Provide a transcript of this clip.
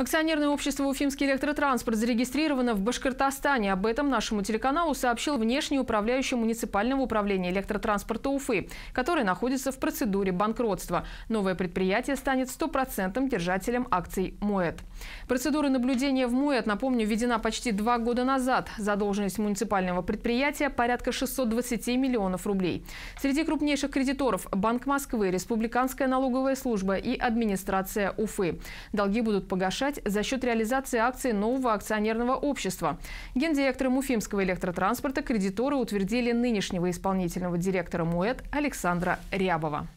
Акционерное общество «Уфимский электротранспорт» зарегистрировано в Башкортостане. Об этом нашему телеканалу сообщил внешний управляющий муниципального управления электротранспорта Уфы, который находится в процедуре банкротства. Новое предприятие станет стопроцентным держателем акций МОЭТ. Процедура наблюдения в МОЭТ, напомню, введена почти два года назад. Задолженность муниципального предприятия порядка 620 миллионов рублей. Среди крупнейших кредиторов – Банк Москвы, Республиканская налоговая служба и администрация Уфы. Долги будут погашать стать за счет реализации акции нового акционерного общества. Гендиректором Муфимского электротранспорта кредиторы утвердили нынешнего исполнительного директора МУЭД Александра Рябова.